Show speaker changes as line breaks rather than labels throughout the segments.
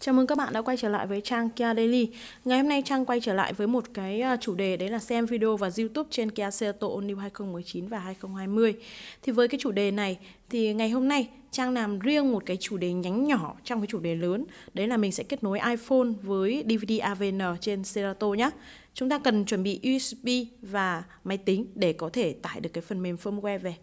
Chào mừng các bạn đã quay trở lại với trang Kia Daily. Ngày hôm nay trang quay trở lại với một cái à, chủ đề đấy là xem video và YouTube trên Kia Seato New 2019 và 2020. Thì với cái chủ đề này thì ngày hôm nay trang làm riêng một cái chủ đề nhánh nhỏ trong cái chủ đề lớn, đấy là mình sẽ kết nối iPhone với DVD AVN trên Serato nhé. Chúng ta cần chuẩn bị USB và máy tính để có thể tải được cái phần mềm firmware về.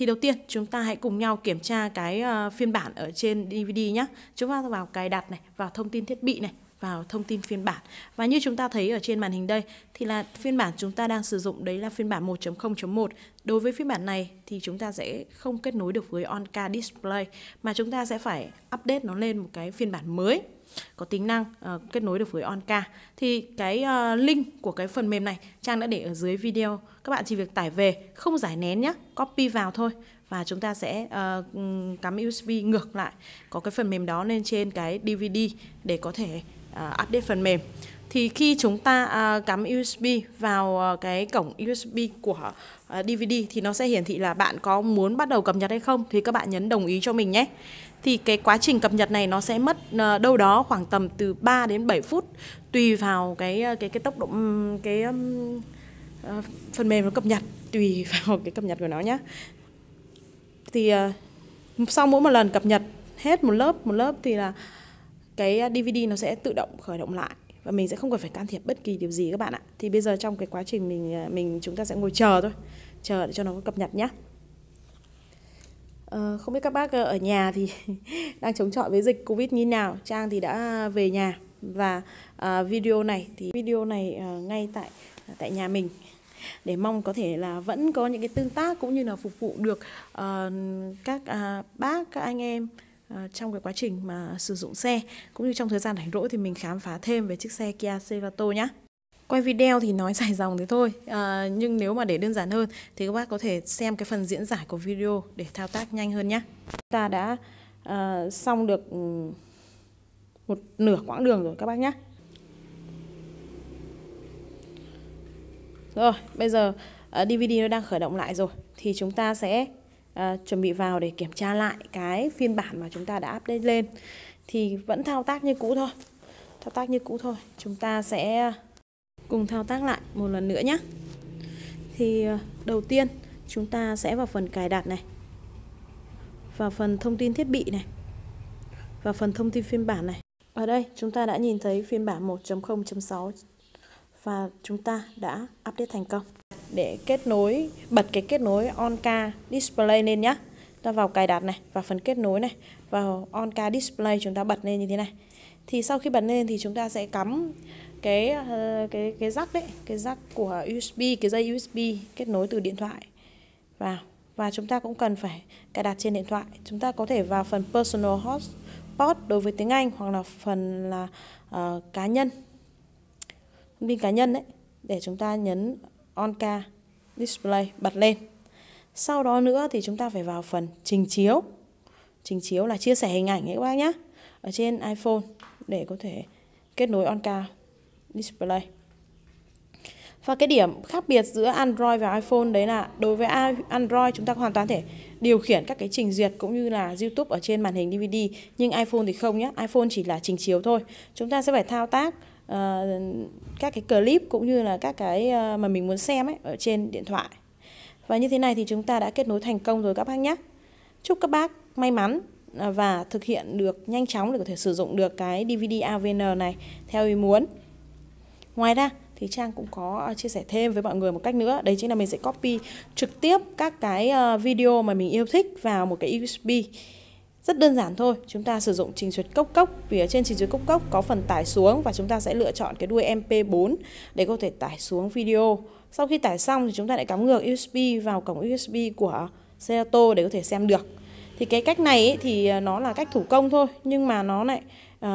Thì đầu tiên chúng ta hãy cùng nhau kiểm tra cái ờ, phiên bản ở trên DVD nhé. Chúng ta vào cài đặt này, vào thông tin thiết bị này, vào thông tin phiên bản. Và như chúng ta thấy ở trên màn hình đây thì là phiên bản chúng ta đang sử dụng đấy là phiên bản 1.0.1. Đối với phiên bản này thì chúng ta sẽ không kết nối được với OnCa Display mà chúng ta sẽ phải update nó lên một cái phiên bản mới có tính năng uh, kết nối được với OnCa thì cái uh, link của cái phần mềm này Trang đã để ở dưới video các bạn chỉ việc tải về không giải nén nhé copy vào thôi và chúng ta sẽ uh, cắm USB ngược lại có cái phần mềm đó lên trên cái DVD để có thể uh, update phần mềm thì khi chúng ta uh, cắm USB vào uh, cái cổng USB của uh, DVD thì nó sẽ hiển thị là bạn có muốn bắt đầu cập nhật hay không thì các bạn nhấn đồng ý cho mình nhé. Thì cái quá trình cập nhật này nó sẽ mất uh, đâu đó khoảng tầm từ 3 đến 7 phút tùy vào cái cái cái tốc độ cái um, uh, phần mềm nó cập nhật tùy vào cái cập nhật của nó nhé. Thì uh, sau mỗi một lần cập nhật hết một lớp một lớp thì là cái DVD à, nó sẽ tự động khởi động lại và mình sẽ không cần phải can thiệp bất kỳ điều gì các bạn ạ. Thì bây giờ trong cái quá trình mình à, mình chúng ta sẽ ngồi chờ thôi, chờ để cho nó cập nhật nhé. À, ờ, không biết các bác ờ, ở nhà thì đang chống chọi với dịch Covid như nào. Trang thì đã về nhà và à, video này thì video này à, ngay tại à, tại nhà mình để mong có thể là vẫn có những cái tương tác cũng như là phục vụ được uh, các uh, bác các anh em Ờ, trong cái quá trình mà sử dụng xe cũng như trong thời gian rảnh rỗi thì mình khám phá thêm về chiếc xe Kia Cerato nhé quay video thì nói dài dòng thế thôi à, nhưng nếu mà để đơn giản hơn thì các bác có thể xem cái phần diễn giải của video để thao tác nhanh hơn nhé ta đã à, xong được ừ, một nửa quãng đường rồi các bác nhé rồi bây giờ DVD nó đang khởi động lại rồi thì chúng ta sẽ Ờ, chuẩn bị vào để kiểm tra lại cái phiên bản mà chúng ta đã update lên thì vẫn thao tác như cũ thôi thao tác như cũ thôi chúng ta sẽ cùng thao tác lại một lần nữa nhé thì ờ, đầu tiên chúng ta sẽ vào phần cài đặt này vào phần thông tin thiết bị này và phần thông tin phiên bản này ở đây chúng ta đã nhìn thấy phiên bản 1.0.6 và chúng ta đã update thành công để kết nối bật cái kết nối onca display lên nhá ta vào cài đặt này và phần kết nối này vào onca display chúng ta bật lên như thế này thì sau khi bật lên thì chúng ta sẽ cắm cái ờ, cái cái rắc đấy cái rắc của USB cái dây USB kết nối từ điện thoại vào và chúng ta cũng cần phải cài đặt trên điện thoại chúng ta có thể vào phần personal hotspot đối với tiếng Anh hoặc là phần là uh, cá nhân thông tin cá nhân đấy để chúng ta nhấn Onca Display bật lên. Sau đó nữa thì chúng ta phải vào phần trình chiếu. Trình chiếu là chia sẻ hình ảnh ấy các bác nhé. Ở trên iPhone để có thể kết nối Onca Display. Và cái điểm khác biệt giữa Android và iPhone đấy là đối với Android chúng ta hoàn toàn thể điều khiển các cái trình duyệt cũng như là YouTube ở trên màn hình DVD nhưng iPhone thì không nhé, iPhone chỉ là trình chiếu thôi. Chúng ta sẽ phải thao tác Ờ, các cái clip cũng như là các cái ờ, mà mình muốn xem ấy ở trên điện thoại. Và như thế này thì chúng ta đã kết nối thành công rồi các bác nhé. Chúc các bác may mắn ờ, và thực hiện được nhanh chóng để có thể sử dụng được cái DVD AVN này theo ý muốn. Ngoài ra thì Trang cũng có chia sẻ thêm với mọi người một cách nữa, đấy chính là mình sẽ copy trực tiếp các cái video mà mình yêu thích vào một cái USB rất đơn giản thôi, chúng ta sử dụng trình duyệt cốc cốc, vì ở trên trình duyệt cốc cốc có phần tải xuống và chúng ta sẽ lựa chọn cái đuôi MP4 để có thể tải xuống video. Sau khi tải xong thì chúng ta lại cắm ngược USB vào cổng USB của xe ô tô để có thể xem được. Thì cái cách này ấy, thì à, nó là cách thủ công thôi, nhưng mà nó lại à,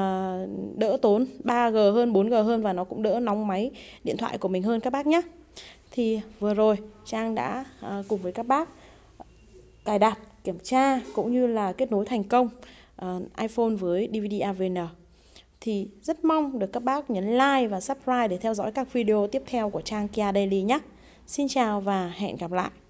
đỡ tốn 3G hơn 4G hơn và nó cũng đỡ nóng máy điện thoại của mình hơn các bác nhé. Thì vừa rồi Trang đã à, cùng với các bác cài đặt kiểm tra cũng như là kết nối thành công uh, iPhone với DVD AVN. Thì rất mong được các bác nhấn like và subscribe để theo dõi các video tiếp theo của trang Kia Daily nhé. Xin chào và hẹn gặp lại.